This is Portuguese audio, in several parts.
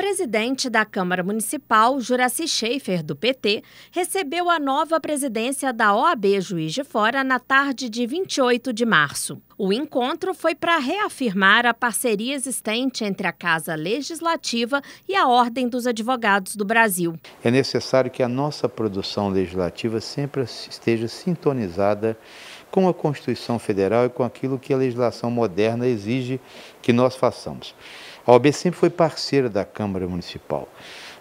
presidente da Câmara Municipal, Juraci Schaefer, do PT, recebeu a nova presidência da OAB Juiz de Fora na tarde de 28 de março. O encontro foi para reafirmar a parceria existente entre a Casa Legislativa e a Ordem dos Advogados do Brasil. É necessário que a nossa produção legislativa sempre esteja sintonizada com a Constituição Federal e com aquilo que a legislação moderna exige que nós façamos. A OAB sempre foi parceira da Câmara Municipal,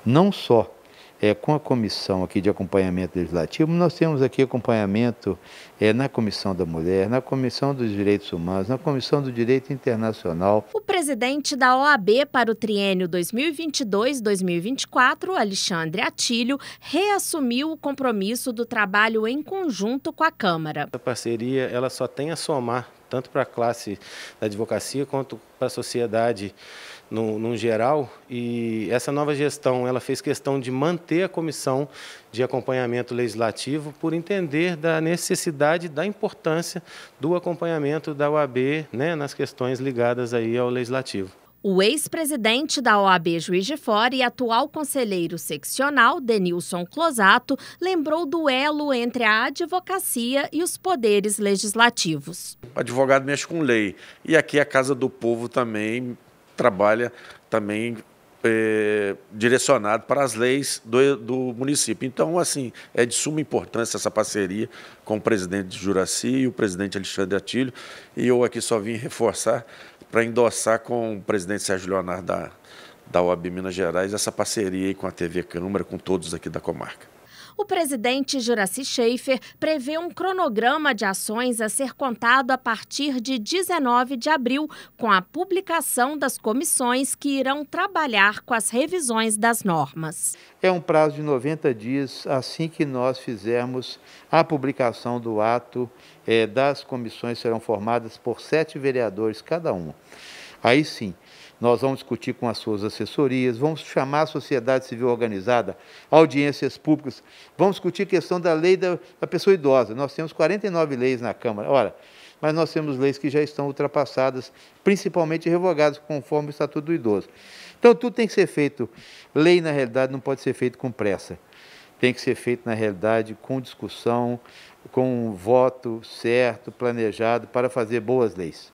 não só é, com a comissão aqui de acompanhamento legislativo, nós temos aqui acompanhamento é, na Comissão da Mulher, na Comissão dos Direitos Humanos, na Comissão do Direito Internacional. O presidente da OAB para o triênio 2022-2024, Alexandre Atílio, reassumiu o compromisso do trabalho em conjunto com a Câmara. A parceria ela só tem a somar tanto para a classe da advocacia quanto para a sociedade no, no, geral. E essa nova gestão ela fez questão de manter a comissão de acompanhamento legislativo por entender da necessidade, da importância do acompanhamento da OAB né, nas questões ligadas aí ao legislativo. O ex-presidente da OAB Juiz de Fora e atual conselheiro seccional, Denilson Closato, lembrou o duelo entre a advocacia e os poderes legislativos. O advogado mexe com lei e aqui a Casa do Povo também trabalha também é, direcionado para as leis do, do município. Então, assim, é de suma importância essa parceria com o presidente Juraci e o presidente Alexandre Atílio. E eu aqui só vim reforçar para endossar com o presidente Sérgio Leonardo da, da OAB Minas Gerais essa parceria com a TV Câmara, com todos aqui da comarca. O presidente Juraci Schaefer prevê um cronograma de ações a ser contado a partir de 19 de abril, com a publicação das comissões que irão trabalhar com as revisões das normas. É um prazo de 90 dias assim que nós fizermos a publicação do ato eh, das comissões serão formadas por sete vereadores cada uma. Aí sim, nós vamos discutir com as suas assessorias, vamos chamar a sociedade civil organizada, audiências públicas, vamos discutir a questão da lei da, da pessoa idosa. Nós temos 49 leis na Câmara. Ora, mas nós temos leis que já estão ultrapassadas, principalmente revogadas conforme o Estatuto do Idoso. Então, tudo tem que ser feito. Lei, na realidade, não pode ser feito com pressa. Tem que ser feito, na realidade, com discussão, com um voto certo, planejado, para fazer boas leis.